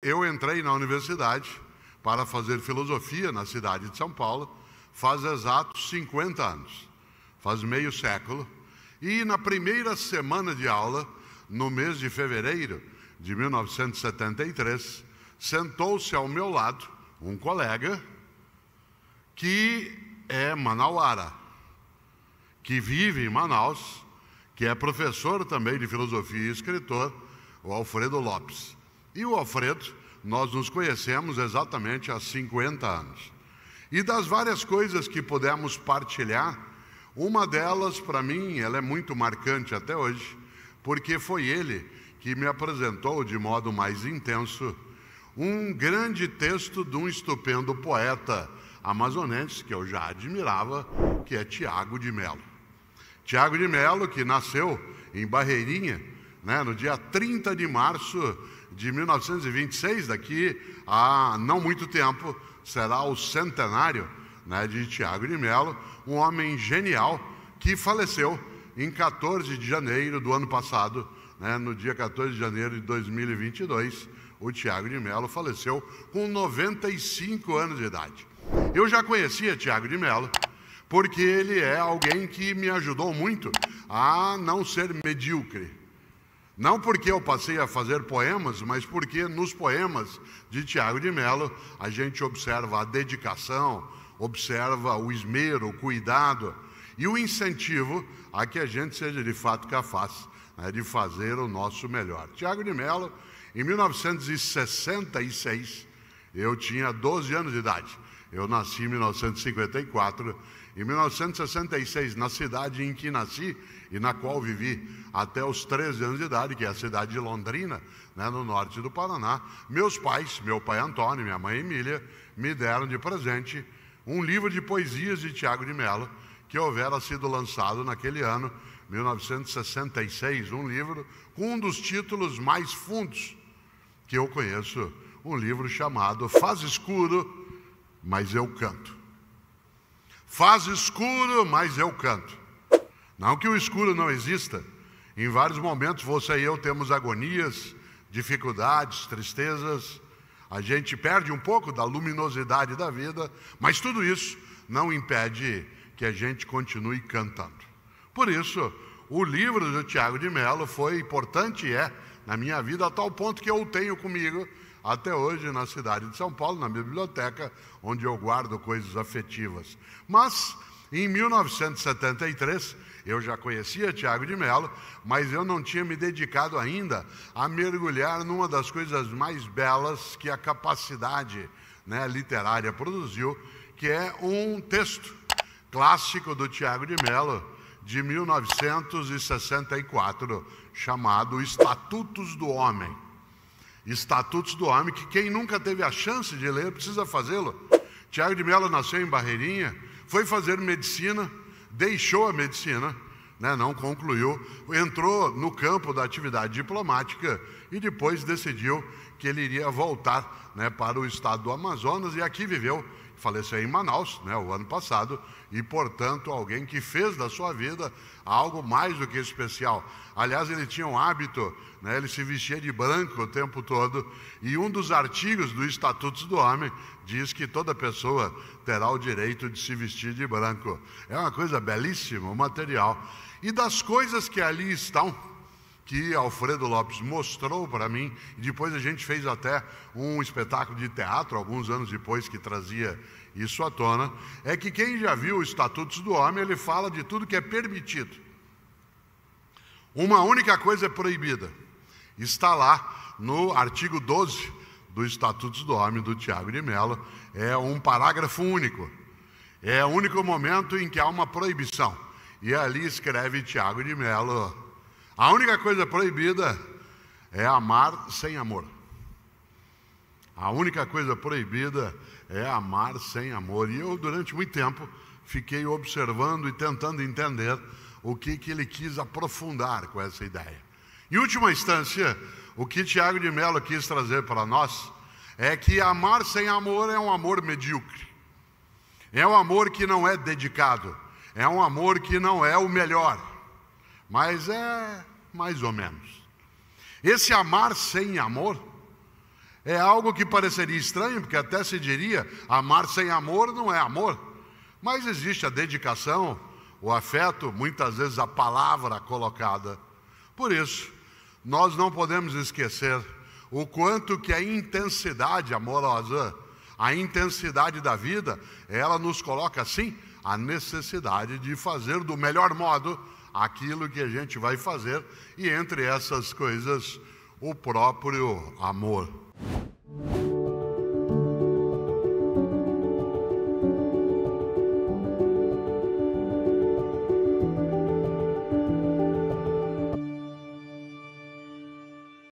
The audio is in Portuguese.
Eu entrei na universidade para fazer filosofia na cidade de São Paulo, faz exatos 50 anos, faz meio século. E na primeira semana de aula, no mês de fevereiro de 1973, sentou-se ao meu lado um colega que é manauara, que vive em Manaus, que é professor também de filosofia e escritor, o Alfredo Lopes. E o Alfredo, nós nos conhecemos exatamente há 50 anos. E das várias coisas que pudemos partilhar, uma delas, para mim, ela é muito marcante até hoje, porque foi ele que me apresentou de modo mais intenso um grande texto de um estupendo poeta amazonense que eu já admirava, que é Tiago de Melo. Tiago de Melo, que nasceu em Barreirinha, né, no dia 30 de março de 1926, daqui a não muito tempo, será o centenário né, de Tiago de Mello, um homem genial que faleceu em 14 de janeiro do ano passado, né, no dia 14 de janeiro de 2022. O Tiago de Mello faleceu com 95 anos de idade. Eu já conhecia Tiago de Mello porque ele é alguém que me ajudou muito a não ser medíocre não porque eu passei a fazer poemas, mas porque nos poemas de Tiago de Mello a gente observa a dedicação, observa o esmero, o cuidado e o incentivo a que a gente seja de fato capaz né, de fazer o nosso melhor. Tiago de Mello, em 1966, eu tinha 12 anos de idade. Eu nasci em 1954. Em 1966, na cidade em que nasci e na qual vivi até os 13 anos de idade, que é a cidade de Londrina, né, no norte do Paraná, meus pais, meu pai Antônio e minha mãe Emília, me deram de presente um livro de poesias de Tiago de Mello, que houvera sido lançado naquele ano, 1966, um livro com um dos títulos mais fundos que eu conheço um livro chamado Faz Escuro, mas eu canto. Faz escuro, mas eu canto. Não que o escuro não exista. Em vários momentos você e eu temos agonias, dificuldades, tristezas. A gente perde um pouco da luminosidade da vida, mas tudo isso não impede que a gente continue cantando. Por isso, o livro do Tiago de Mello foi importante e é na minha vida a tal ponto que eu o tenho comigo até hoje na cidade de São Paulo, na biblioteca, onde eu guardo coisas afetivas. Mas em 1973, eu já conhecia Tiago de Mello, mas eu não tinha me dedicado ainda a mergulhar numa das coisas mais belas que a capacidade né, literária produziu, que é um texto clássico do Tiago de Mello, de 1964, chamado Estatutos do Homem. Estatutos do Homem, que quem nunca teve a chance de ler precisa fazê-lo. Tiago de Mello nasceu em Barreirinha, foi fazer medicina, deixou a medicina, né, não concluiu, entrou no campo da atividade diplomática e depois decidiu que ele iria voltar né, para o estado do Amazonas e aqui viveu faleceu em Manaus, né, o ano passado, e, portanto, alguém que fez da sua vida algo mais do que especial. Aliás, ele tinha um hábito, né, ele se vestia de branco o tempo todo, e um dos artigos do Estatuto do Homem diz que toda pessoa terá o direito de se vestir de branco. É uma coisa belíssima, o material. E das coisas que ali estão, que Alfredo Lopes mostrou para mim. E depois a gente fez até um espetáculo de teatro, alguns anos depois, que trazia isso à tona. É que quem já viu os Estatutos do Homem, ele fala de tudo que é permitido. Uma única coisa é proibida. Está lá no artigo 12 do Estatutos do Homem do Tiago de Mello. É um parágrafo único. É o único momento em que há uma proibição. E ali escreve Tiago de Mello a única coisa proibida é amar sem amor. A única coisa proibida é amar sem amor. E eu, durante muito tempo, fiquei observando e tentando entender o que, que ele quis aprofundar com essa ideia. Em última instância, o que Tiago de Mello quis trazer para nós é que amar sem amor é um amor medíocre, é um amor que não é dedicado, é um amor que não é o melhor, mas é mais ou menos. Esse amar sem amor é algo que pareceria estranho, porque até se diria amar sem amor não é amor, mas existe a dedicação, o afeto, muitas vezes a palavra colocada. Por isso, nós não podemos esquecer o quanto que a intensidade amorosa, a intensidade da vida, ela nos coloca assim a necessidade de fazer do melhor modo aquilo que a gente vai fazer e entre essas coisas o próprio amor.